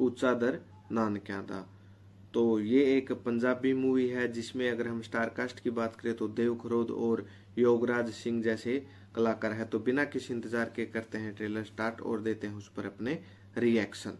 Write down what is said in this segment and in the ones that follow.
ऊंचा दर नानक्या दा तो ये एक पंजाबी मूवी है जिसमें अगर हम स्टार कास्ट की बात करें तो देव खरोद और योगराज सिंह जैसे कलाकार है तो बिना किसी इंतजार के करते हैं ट्रेलर स्टार्ट और देते हैं उस पर अपने रिएक्शन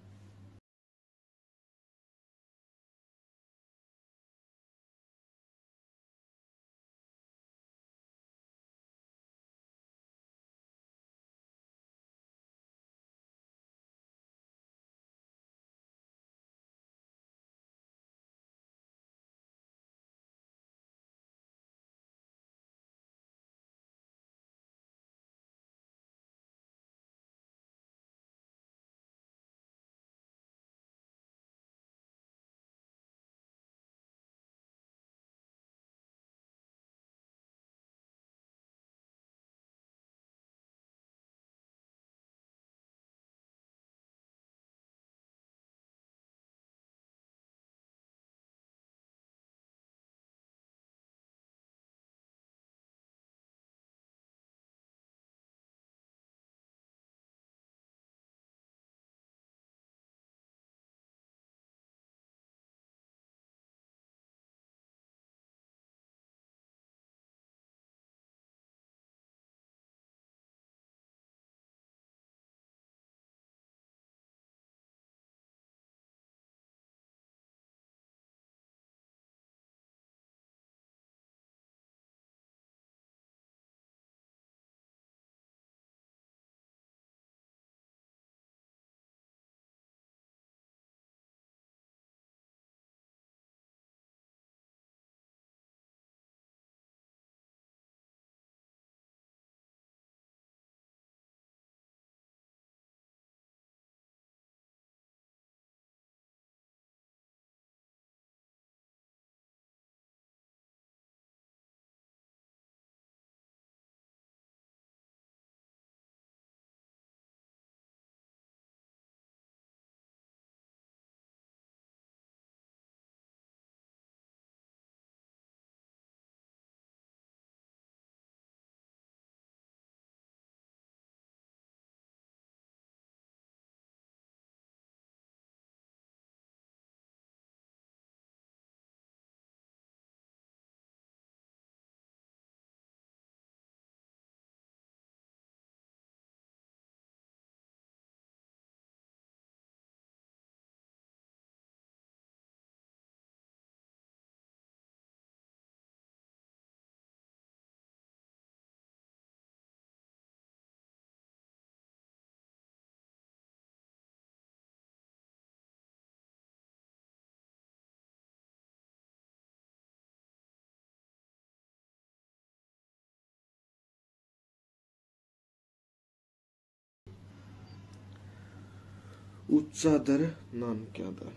उच्चाधर नाम क्या था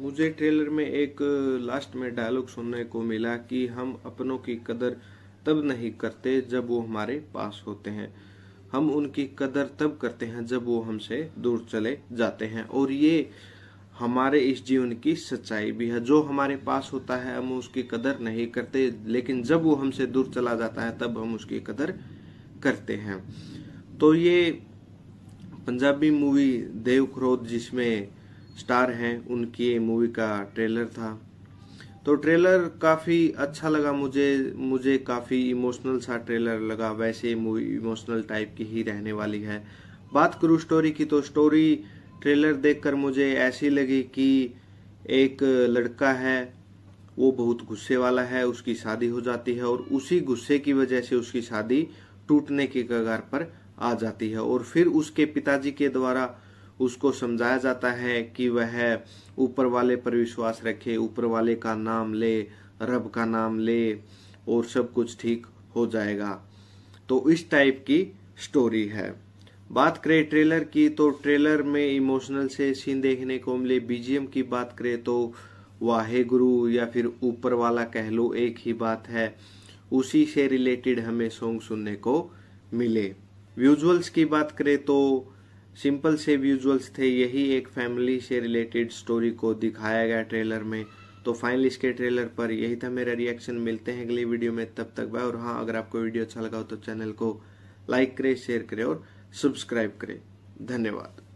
मुझे ट्रेलर में एक लास्ट में डायलॉग सुनने को मिला कि हम अपनों की कदर तब नहीं करते जब वो हमारे पास होते हैं हम उनकी कदर तब करते हैं जब वो हमसे दूर चले जाते हैं और ये हमारे इस जीवन की सच्चाई भी है जो हमारे पास होता है हम उसकी कदर नहीं करते लेकिन जब वो हमसे दूर चला जाता है तब हम उसकी कदर करते हैं तो ये पंजाबी मूवी देव क्रोध जिसमें स्टार हैं उनकी मूवी का ट्रेलर था तो ट्रेलर काफ़ी अच्छा लगा मुझे मुझे काफ़ी इमोशनल सा ट्रेलर लगा वैसे मूवी इमोशनल टाइप की ही रहने वाली है बात करूँ स्टोरी की तो स्टोरी ट्रेलर देखकर मुझे ऐसी लगी कि एक लड़का है वो बहुत गुस्से वाला है उसकी शादी हो जाती है और उसी गुस्से की वजह से उसकी शादी टूटने के कगार पर आ जाती है और फिर उसके पिताजी के द्वारा उसको समझाया जाता है कि वह ऊपर वाले पर विश्वास रखे ऊपर वाले का नाम ले रब का नाम ले और सब कुछ ठीक हो जाएगा तो इस टाइप की स्टोरी है बात करें ट्रेलर की तो ट्रेलर में इमोशनल से सीन देखने को मिले बीजीएम की बात करें तो वाहे गुरु या फिर ऊपर वाला कह लो एक ही बात है उसी से रिलेटेड हमें सॉन्ग सुनने को मिले व्यूजुअल्स की बात करें तो सिंपल से व्यूजुअल्स थे यही एक फैमिली से रिलेटेड स्टोरी को दिखाया गया ट्रेलर में तो फाइनल इसके ट्रेलर पर यही था मेरा रिएक्शन मिलते हैं अगली वीडियो में तब तक बाय और हाँ अगर आपको वीडियो अच्छा लगा हो तो चैनल को लाइक करें शेयर करें और सब्सक्राइब करें धन्यवाद